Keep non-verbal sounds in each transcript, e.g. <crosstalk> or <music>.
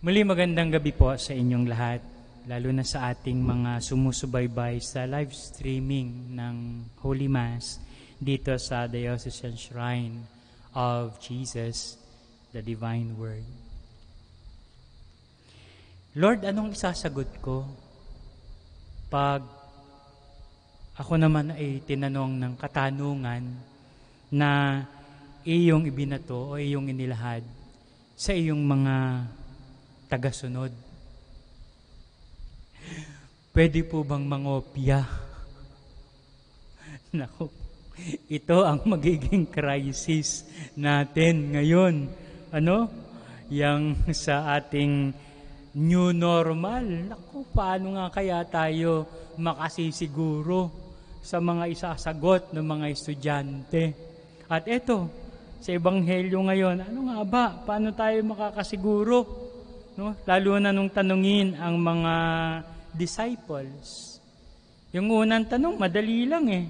Muli magandang gabi po sa inyong lahat, lalo na sa ating mga sumusubaybay sa live streaming ng Holy Mass dito sa Diocesan Shrine of Jesus, the Divine Word. Lord, anong isasagot ko pag ako naman ay tinanong ng katanungan na iyong ibinato o iyong inilahad sa iyong mga tagasunod. Pwede po bang mangopya? <laughs> Naku, ito ang magiging crisis natin ngayon. Ano? Yang sa ating new normal. Naku, paano nga kaya tayo makasisiguro sa mga isasagot ng mga estudyante? At ito, sa Ebanghelyo ngayon, ano nga ba? Paano tayo makakasiguro? No? Lalo na nung tanungin ang mga disciples. Yung unang tanong, madali lang eh.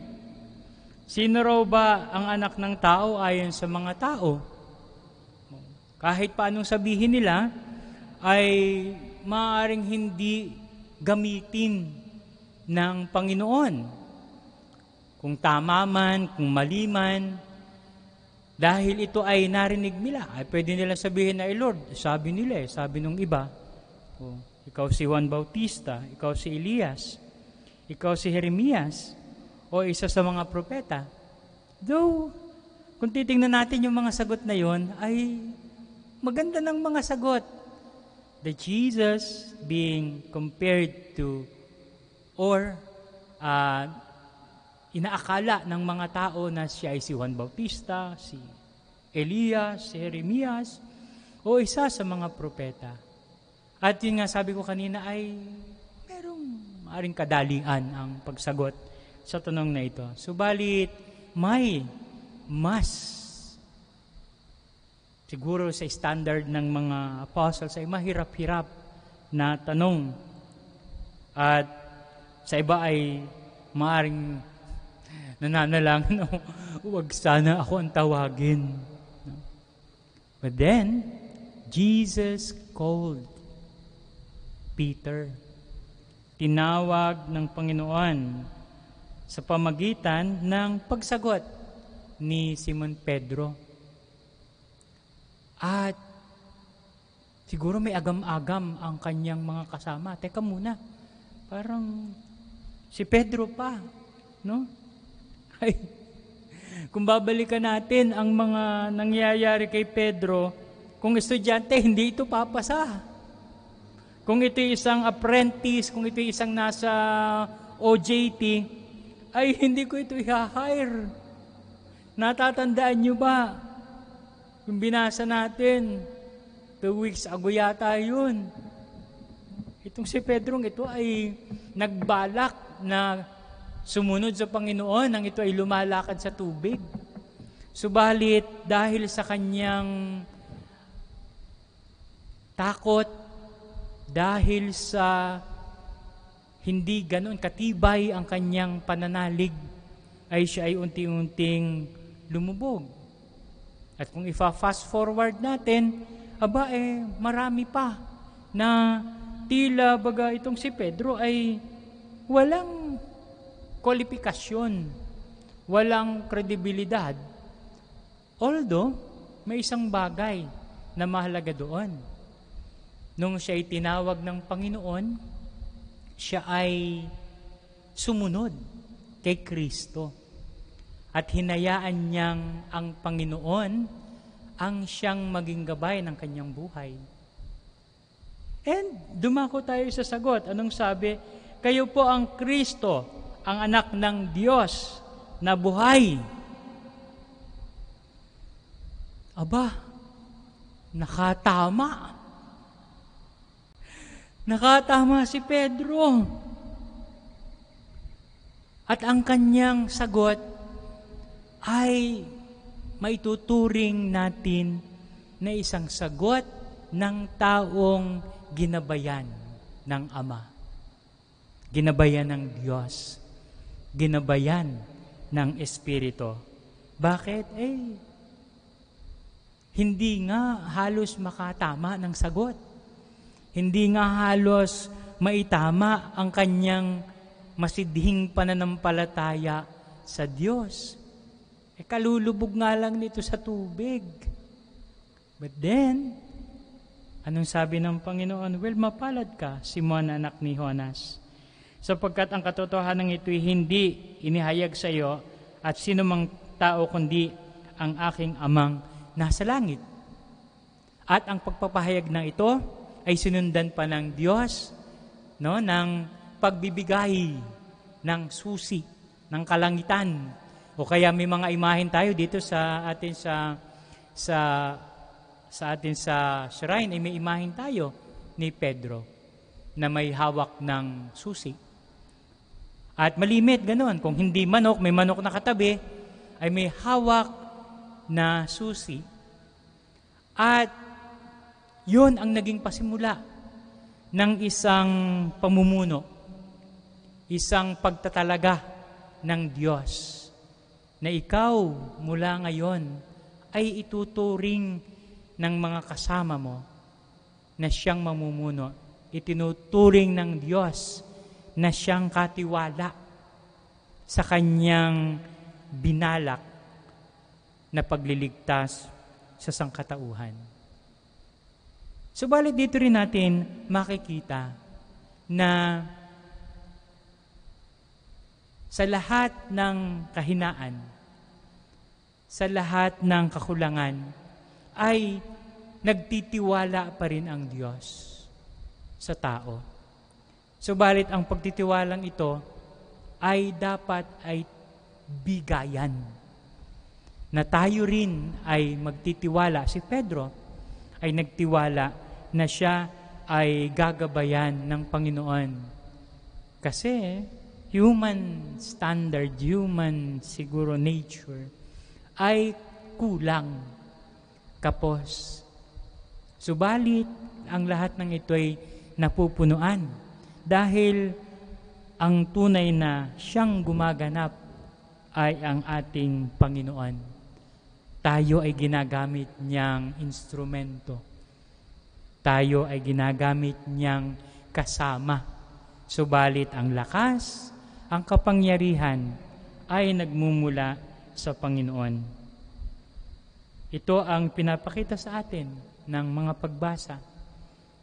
Sino raw ba ang anak ng tao ayon sa mga tao? Kahit pa anong sabihin nila, ay maaaring hindi gamitin ng Panginoon. Kung tama man, kung mali man, dahil ito ay narinig nila, ay pwede nila sabihin na, eh, Lord, sabi nila eh, sabi nung iba, oh, ikaw si Juan Bautista, ikaw si Elias, ikaw si Jeremias, o isa sa mga propeta. Though, kung titingnan natin yung mga sagot na yon, ay maganda ng mga sagot. The Jesus being compared to or uh, inaakala ng mga tao na siya ay si Juan Bautista, si Elias, si Jeremias, o isa sa mga propeta. At yun nga sabi ko kanina ay merong maaring kadalian ang pagsagot sa tanong na ito. Subalit, may mas siguro sa standard ng mga apostles ay mahirap-hirap na tanong. At sa iba ay maaring nananalangin, oh, huwag sana ako ang tawagin. But then, Jesus called Peter. Tinawag ng Panginoon sa pamagitan ng pagsagot ni Simon Pedro. At siguro may agam-agam ang kanyang mga kasama. Teka muna, parang si Pedro pa, no? buhay. Kung babalikan natin ang mga nangyayari kay Pedro, kung estudyante, hindi ito papasa. Kung ito isang apprentice, kung ito isang nasa OJT, ay hindi ko ito i-hire. Natatandaan nyo ba? Yung binasa natin, two weeks ago yata yun. Itong si Pedrong ito ay nagbalak na Sumunod sa Panginoon nang ito ay lumalakad sa tubig. Subalit dahil sa kanyang takot, dahil sa hindi ganoon katibay ang kanyang pananalig, ay siya ay unti-unting lumubog. At kung ifa-fast forward natin, aba eh, marami pa na tila baga itong si Pedro ay walang kwalifikasyon, walang kredibilidad. Although, may isang bagay na mahalaga doon. Nung siya ay tinawag ng Panginoon, siya ay sumunod kay Kristo. At hinayaan niyang ang Panginoon ang siyang maging gabay ng kanyang buhay. And dumako tayo sa sagot. Anong sabi? Kayo po ang Kristo, ang anak ng Diyos na buhay. Aba, nakatama. Nakatama si Pedro. At ang kanyang sagot ay maituturing natin na isang sagot ng taong ginabayan ng Ama. Ginabayan ng Diyos ginabayan ng Espiritu. Bakit? Eh, hindi nga halos makatama ng sagot. Hindi nga halos maitama ang kanyang masidhing pananampalataya sa Diyos. E kalulubog nga lang nito sa tubig. But then, anong sabi ng Panginoon? Well, mapalad ka, Simon anak ni Jonas sapagkat ang katotohanan ng ito'y hindi inihayag sa iyo at sino mang tao kundi ang aking amang nasa langit. At ang pagpapahayag ng ito ay sinundan pa ng Diyos no, ng pagbibigay ng susi, ng kalangitan. O kaya may mga imahin tayo dito sa atin sa sa sa atin sa shrine ay may imahin tayo ni Pedro na may hawak ng susi. At malimit, ganun. Kung hindi manok, may manok na katabi, ay may hawak na susi. At yun ang naging pasimula ng isang pamumuno, isang pagtatalaga ng Diyos na ikaw mula ngayon ay ituturing ng mga kasama mo na siyang mamumuno. Itinuturing ng Diyos na siyang katiwala sa kanyang binalak na pagliligtas sa sangkatauhan. Subalit dito rin natin makikita na sa lahat ng kahinaan, sa lahat ng kakulangan, ay nagtitiwala pa rin ang Diyos sa tao. Subalit ang pagtitiwalang ito ay dapat ay bigayan. Na tayo rin ay magtitiwala. Si Pedro ay nagtiwala na siya ay gagabayan ng Panginoon. Kasi human standard, human siguro nature, ay kulang, kapos. Subalit, ang lahat ng ito ay napupunuan dahil ang tunay na siyang gumaganap ay ang ating Panginoon. Tayo ay ginagamit niyang instrumento. Tayo ay ginagamit niyang kasama. Subalit ang lakas, ang kapangyarihan ay nagmumula sa Panginoon. Ito ang pinapakita sa atin ng mga pagbasa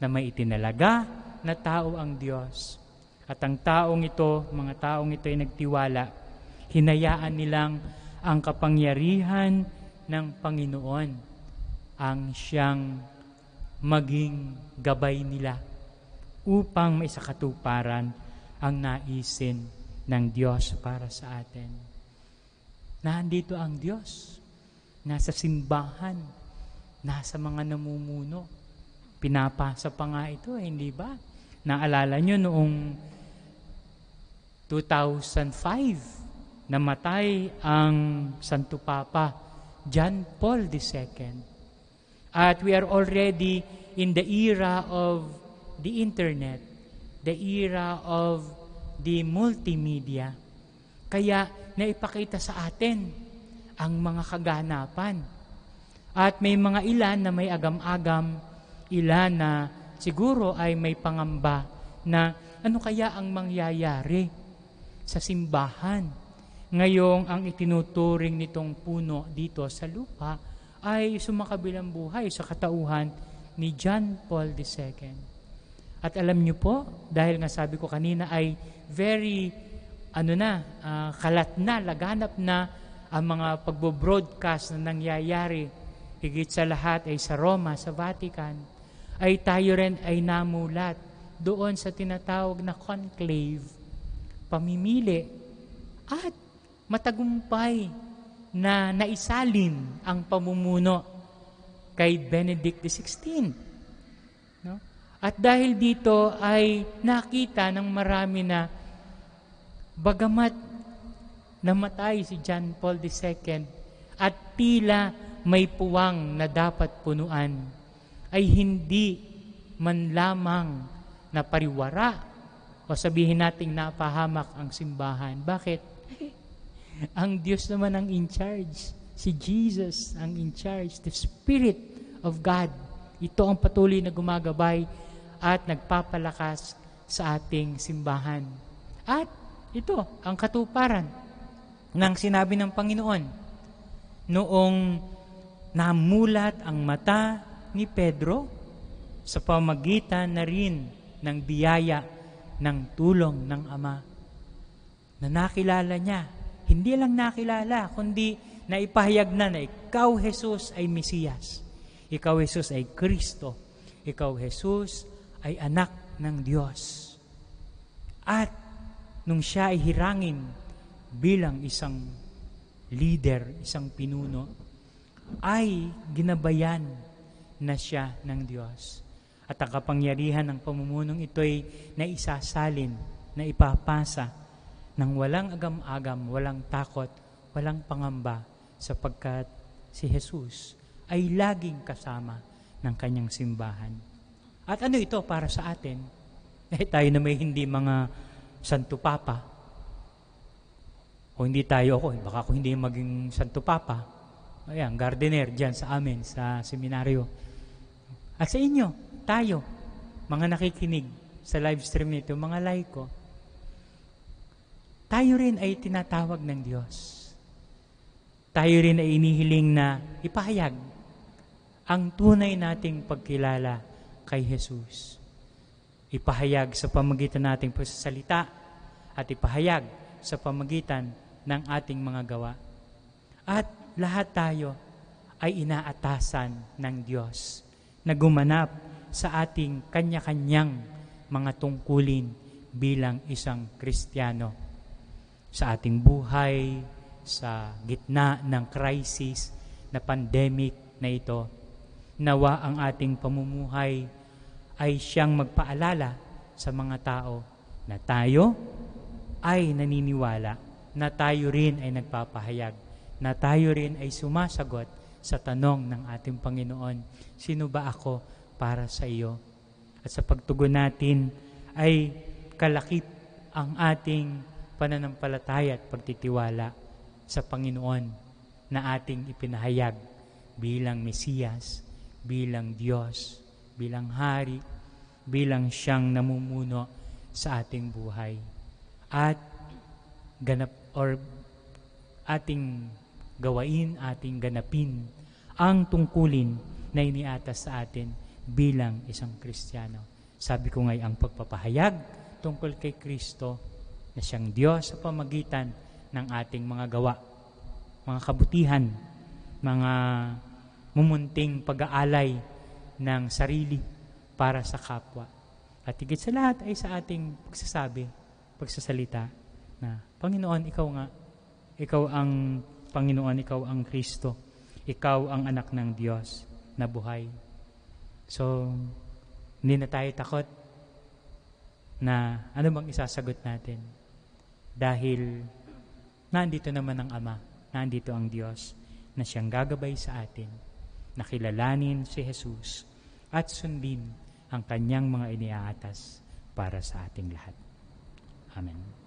na may itinalaga na tao ang Diyos. At ang taong ito, mga taong ito ay nagtiwala, hinayaan nilang ang kapangyarihan ng Panginoon ang siyang maging gabay nila upang may sakatuparan ang naisin ng Diyos para sa atin. Nandito ang Diyos, nasa simbahan, nasa mga namumuno. Pinapasa pa nga ito, eh, hindi ba? Naalala nyo noong 2005, namatay ang Santo Papa John Paul II. At we are already in the era of the internet, the era of the multimedia. Kaya naipakita sa atin ang mga kaganapan. At may mga ilan na may agam-agam, ilan na siguro ay may pangamba na ano kaya ang mangyayari sa simbahan. Ngayong ang itinuturing nitong puno dito sa lupa ay sumakabilang buhay sa katauhan ni John Paul II. At alam niyo po, dahil nga sabi ko kanina ay very ano na, uh, kalat na, laganap na ang mga pagbo-broadcast na nangyayari higit sa lahat ay sa Roma, sa Vatican ay tayo rin ay namulat doon sa tinatawag na conclave, pamimili, at matagumpay na naisalin ang pamumuno kay Benedict XVI. No? At dahil dito ay nakita ng marami na bagamat namatay si John Paul II at tila may puwang na dapat punuan ay hindi man lamang na pariwara o sabihin nating napahamak ang simbahan. Bakit? <laughs> ang Diyos naman ang in charge. Si Jesus ang in charge. The Spirit of God. Ito ang patuloy na gumagabay at nagpapalakas sa ating simbahan. At ito ang katuparan ng sinabi ng Panginoon noong namulat ang mata ni Pedro sa pamagitan na rin ng biyaya ng tulong ng Ama na nakilala niya. Hindi lang nakilala, kundi naipahayag na na ikaw, Jesus, ay Mesiyas. Ikaw, Jesus, ay Kristo. Ikaw, Jesus, ay anak ng Diyos. At nung siya ay hirangin bilang isang leader, isang pinuno, ay ginabayan na siya ng Diyos. At ang kapangyarihan ng pamumunong ay naisasalin, na ipapasa ng walang agam-agam, walang takot, walang pangamba, sapagkat si Jesus ay laging kasama ng kanyang simbahan. At ano ito para sa atin? Eh, tayo na may hindi mga Santo Papa. O hindi tayo ako, eh, baka ako hindi maging Santo Papa. Ayan, gardener dyan sa amin, sa seminaryo. At sa inyo, tayo, mga nakikinig sa live stream nito, mga laiko, tayo rin ay tinatawag ng Diyos. Tayo rin ay inihiling na ipahayag ang tunay nating pagkilala kay Jesus. Ipahayag sa pamagitan nating pagsasalita at ipahayag sa pamagitan ng ating mga gawa. At lahat tayo ay inaatasan ng Diyos na gumanap sa ating kanya-kanyang mga tungkulin bilang isang Kristiyano. Sa ating buhay, sa gitna ng crisis na pandemic na ito, nawa ang ating pamumuhay ay siyang magpaalala sa mga tao na tayo ay naniniwala, na tayo rin ay nagpapahayag, na tayo rin ay sumasagot sa tanong ng ating Panginoon, sino ba ako para sa iyo? At sa pagtugon natin ay kalakip ang ating pananampalataya at pagtitiwala sa Panginoon na ating ipinahayag bilang Mesiyas, bilang Diyos, bilang Hari, bilang Siyang namumuno sa ating buhay. At ganap or ating gawain ating ganapin ang tungkulin na iniatas sa atin bilang isang Kristiyano. Sabi ko ngay ang pagpapahayag tungkol kay Kristo na siyang Diyos sa pamagitan ng ating mga gawa, mga kabutihan, mga mumunting pag-aalay ng sarili para sa kapwa. At higit sa lahat ay sa ating pagsasabi, pagsasalita na, Panginoon, ikaw nga, ikaw ang Panginoon, ikaw ang Kristo. Ikaw ang anak ng Diyos na buhay. So, hindi na tayo takot na ano bang isasagot natin. Dahil nandito naman ang Ama, nandito ang Diyos na siyang gagabay sa atin, na si Jesus at sundin ang kanyang mga iniaatas para sa ating lahat. Amen.